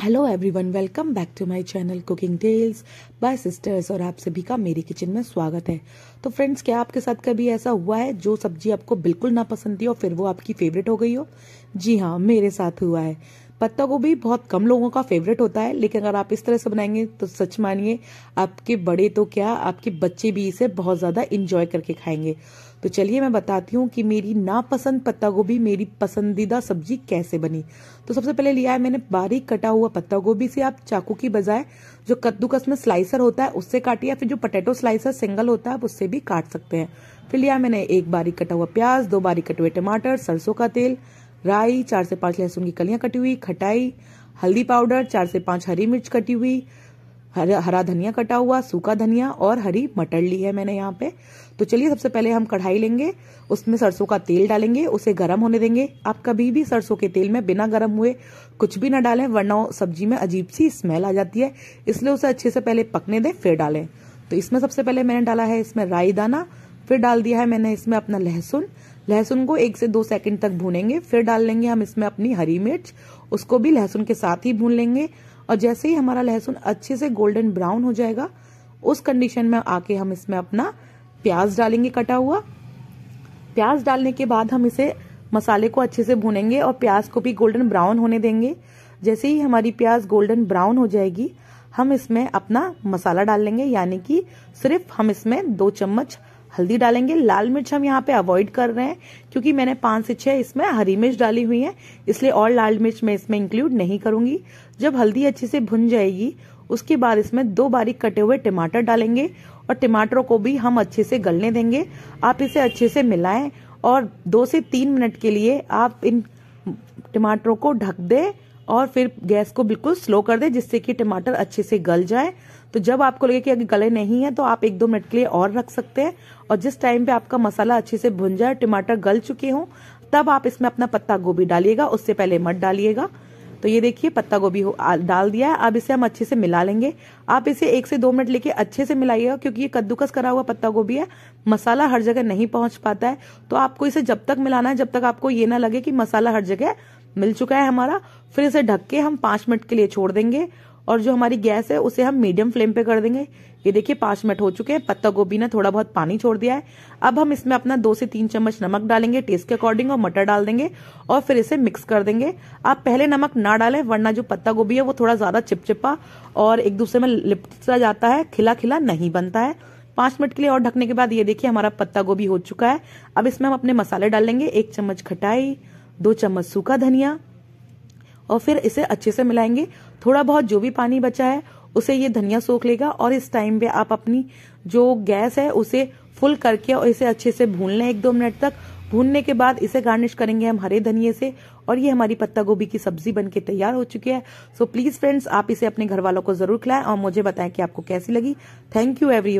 hello everyone welcome back to my channel cooking tales by sisters और आप सभी का मेरी किचन में स्वागत है तो फ्रेंड्स क्या आपके साथ कभी ऐसा हुआ है जो सब्जी आपको बिल्कुल ना पसंद थी और फिर वो आपकी फेवरेट हो गई हो जी हाँ मेरे साथ हुआ है पत्ता गोभी बहुत कम लोगों का फेवरेट होता है लेकिन अगर आप इस तरह से बनाएंगे तो सच मानिए आपके बड़े तो क्या आपके बच्चे भी इसे बहुत ज़्यादा इंजॉय करके खाएंगे तो चलिए मैं बताती हूँ कि मेरी नापसंद पत्ता गोभी मेरी पसंदीदा सब्जी कैसे बनी तो सबसे पहले लिया है मैंने बारीक कटा हुआ पत्ता गोभी से आप चाकू की बजाय जो कद्दूकस में स्लाइसर होता है उससे काटिए फिर जो पटेटो स्लाइसर सिंगल होता है आप उससे भी काट सकते हैं फिर लिया मैंने एक बारीक कटा हुआ प्याज दो बारीक कटे हुए टमाटर सरसों का तेल राई चार से पांच लहसुन की कलियां कटी हुई खटाई हल्दी पाउडर चार से पांच हरी मिर्च कटी हुई हर, हरा धनिया कटा हुआ सूखा धनिया और हरी मटर ली है मैंने यहाँ पे तो चलिए सबसे पहले हम कढ़ाई लेंगे उसमें सरसों का तेल डालेंगे उसे गर्म होने देंगे आप कभी भी सरसों के तेल में बिना गर्म हुए कुछ भी ना डालें वरना सब्जी में अजीब सी स्मेल आ जाती है इसलिए उसे अच्छे से पहले पकने दें फिर डालें तो इसमें सबसे पहले मैंने डाला है इसमें राई दाना फिर डाल दिया है मैंने इसमें अपना लहसुन लहसुन को एक से दो सेकंड तक भूनेंगे फिर डाल लेंगे हम इसमें अपनी हरी मिर्च उसको भी लहसुन के साथ ही भून लेंगे और जैसे ही हमारा लहसुन अच्छे से गोल्डन ब्राउन हो जाएगा उस कंडीशन में आके हम इसमें अपना प्याज डालेंगे कटा हुआ प्याज डालने के बाद हम इसे मसाले को अच्छे से भूनेंगे और प्याज को भी गोल्डन ब्राउन होने देंगे जैसे ही हमारी प्याज गोल्डन ब्राउन हो जाएगी हम इसमें अपना मसाला डाल लेंगे यानी कि सिर्फ हम इसमें दो चम्मच हल्दी डालेंगे लाल मिर्च हम यहाँ पे अवॉइड कर रहे हैं क्योंकि मैंने पांच से छह इसमें हरी मिर्च डाली हुई है इसलिए और लाल मिर्च मैं इसमें इंक्लूड नहीं करूंगी जब हल्दी अच्छे से भुन जाएगी उसके बाद इसमें दो बारीक कटे हुए टमाटर डालेंगे और टमाटरों को भी हम अच्छे से गलने देंगे आप इसे अच्छे से मिलाएं और दो से तीन मिनट के लिए आप इन टमाटरों को ढक दें और फिर गैस को बिल्कुल स्लो कर दे जिससे कि टमाटर अच्छे से गल जाए तो जब आपको लगे कि अगर गले नहीं है तो आप एक दो मिनट के लिए और रख सकते हैं और जिस टाइम पे आपका मसाला अच्छे से भुन जाए टमाटर गल चुके हों तब आप इसमें अपना पत्ता गोभी डालिएगा उससे पहले मत डालिएगा तो ये देखिए पत्ता गोभी डाल दिया है अब इसे हम अच्छे से मिला लेंगे आप इसे एक से दो मिनट लेके अच्छे से मिलाइएगा क्योंकि ये कद्दूकस करा हुआ पत्ता गोभी है मसाला हर जगह नहीं पहुंच पाता है तो आपको इसे जब तक मिलाना है जब तक आपको ये ना लगे कि मसाला हर जगह मिल चुका है हमारा फिर इसे ढक के हम पांच मिनट के लिए छोड़ देंगे और जो हमारी गैस है उसे हम मीडियम फ्लेम पे कर देंगे ये देखिए पांच मिनट हो चुके हैं पत्ता गोभी ने थोड़ा बहुत पानी छोड़ दिया है अब हम इसमें अपना दो से तीन चम्मच नमक डालेंगे टेस्ट के अकॉर्डिंग और मटर डाल देंगे और फिर इसे मिक्स कर देंगे आप पहले नमक ना डालें वरना जो पत्ता गोभी है वो थोड़ा ज्यादा चिपचिपा और एक दूसरे में लिपटा जाता है खिला खिला नहीं बनता है पांच मिनट के लिए और ढकने के बाद ये देखिए हमारा पत्ता गोभी हो चुका है अब इसमें हम अपने मसाले डालेंगे एक चम्मच खटाई दो चम्मच सूखा धनिया और फिर इसे अच्छे से मिलाएंगे थोड़ा बहुत जो भी पानी बचा है उसे ये धनिया सोख लेगा और इस टाइम पे आप अपनी जो गैस है उसे फुल करके और इसे अच्छे से भून लें एक दो मिनट तक भूनने के बाद इसे गार्निश करेंगे हम हरे धनिए से और ये हमारी पत्ता गोभी की सब्जी बनके तैयार हो चुकी है सो प्लीज फ्रेंड्स आप इसे अपने घर वालों को जरूर खिलाएं और मुझे बताएं कि आपको कैसी लगी थैंक यू एवरी